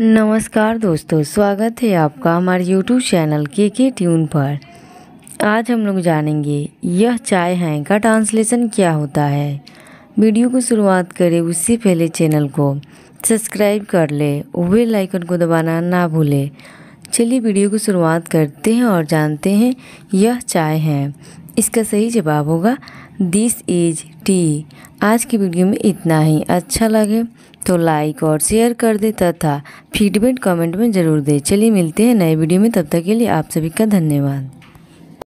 नमस्कार दोस्तों स्वागत है आपका हमारे YouTube चैनल के के ट्यून पर आज हम लोग जानेंगे यह चाय हैं का ट्रांसलेशन क्या होता है वीडियो को शुरुआत करें उससे पहले चैनल को सब्सक्राइब कर ले बेल आइकन को दबाना ना भूले चलिए वीडियो को शुरुआत करते हैं और जानते हैं यह चाय हैं इसका सही जवाब होगा दिस इज टी आज की वीडियो में इतना ही अच्छा लगे तो लाइक और शेयर कर दे तथा फीडबैक कमेंट में ज़रूर दे चलिए मिलते हैं नए वीडियो में तब तक के लिए आप सभी का धन्यवाद